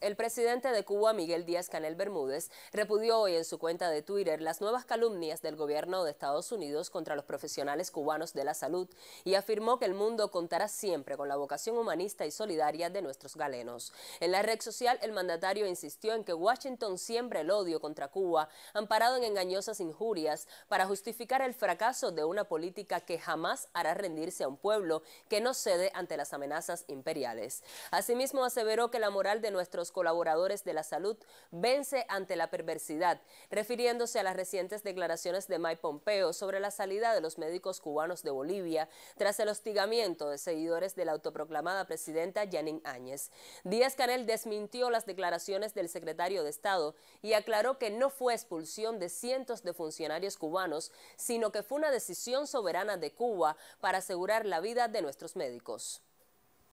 el presidente de Cuba, Miguel Díaz Canel Bermúdez, repudió hoy en su cuenta de Twitter las nuevas calumnias del gobierno de Estados Unidos contra los profesionales cubanos de la salud y afirmó que el mundo contará siempre con la vocación humanista y solidaria de nuestros galenos. En la red social, el mandatario insistió en que Washington siembra el odio contra Cuba, amparado en engañosas injurias, para justificar el fracaso de una política que jamás hará rendirse a un pueblo que no cede ante las amenazas imperiales. Asimismo, aseveró que la moral de nuestros colaboradores de la salud vence ante la perversidad, refiriéndose a las recientes declaraciones de Mike Pompeo sobre la salida de los médicos cubanos de Bolivia tras el hostigamiento de seguidores de la autoproclamada presidenta Yanin Áñez. Díaz Canel desmintió las declaraciones del secretario de Estado y aclaró que no fue expulsión de cientos de funcionarios cubanos, sino que fue una decisión soberana de Cuba para asegurar la vida de nuestros médicos.